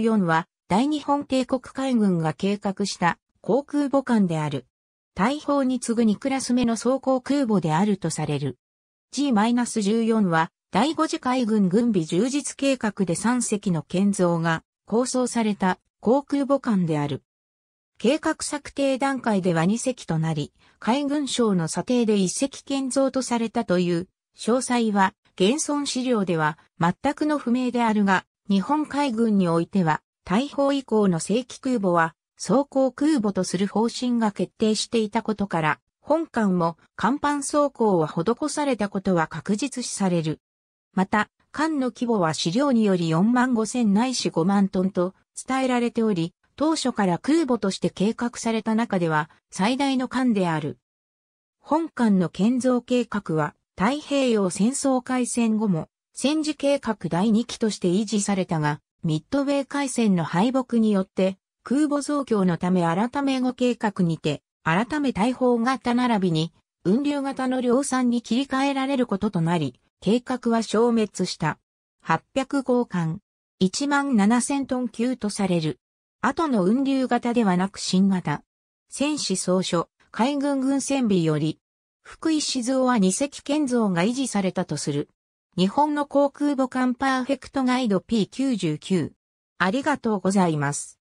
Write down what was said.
4は大日本帝国海軍が計画した航空母艦である。大砲に次ぐ2クラス目の装甲空母であるとされる。G-14 は第5次海軍軍備充実計画で3隻の建造が構想された航空母艦である。計画策定段階では2隻となり、海軍省の査定で1隻建造とされたという、詳細は現存資料では全くの不明であるが、日本海軍においては、大砲以降の正規空母は、装甲空母とする方針が決定していたことから、本艦も甲板装甲は施されたことは確実視される。また、艦の規模は資料により4万5千ないし5万トンと伝えられており、当初から空母として計画された中では最大の艦である。本艦の建造計画は太平洋戦争開戦後も戦時計画第2期として維持されたが、ミッドウェー海戦の敗北によって、空母増強のため改め後計画にて、改め大砲型並びに、運流型の量産に切り替えられることとなり、計画は消滅した。800号艦、1万7000トン級とされる。後の運流型ではなく新型。戦士総書、海軍軍船備より、福井静雄は二隻建造が維持されたとする。日本の航空母艦パーフェクトガイド P99。ありがとうございます。